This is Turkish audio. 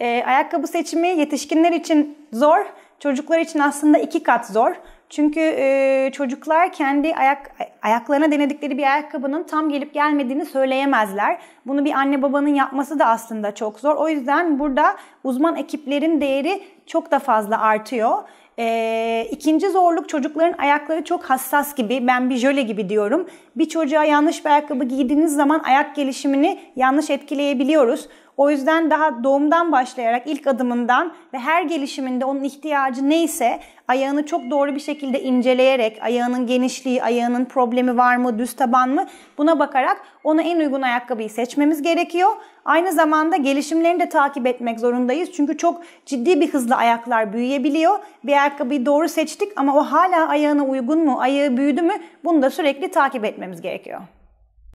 E, ayakkabı seçimi yetişkinler için zor, çocuklar için aslında iki kat zor. Çünkü e, çocuklar kendi ayak ayaklarına denedikleri bir ayakkabının tam gelip gelmediğini söyleyemezler. Bunu bir anne babanın yapması da aslında çok zor. O yüzden burada uzman ekiplerin değeri çok da fazla artıyor. E, ikinci zorluk çocukların ayakları çok hassas gibi. Ben bir jöle gibi diyorum. Bir çocuğa yanlış bir ayakkabı giydiğiniz zaman ayak gelişimini yanlış etkileyebiliyoruz. O yüzden daha doğumdan başlayarak ilk adımından ve her gelişiminde onun ihtiyacı neyse ayağını çok doğru bir şekilde inceleyerek ayağının genişliği, ayağının problemi var mı, düz taban mı buna bakarak ona en uygun ayakkabıyı seçmemiz gerekiyor. Aynı zamanda gelişimlerini de takip etmek zorundayız. Çünkü çok ciddi bir hızla ayaklar büyüyebiliyor. Bir ayakkabıyı doğru seçtik ama o hala ayağına uygun mu, ayağı büyüdü mü bunu da sürekli takip etmemiz gerekiyor.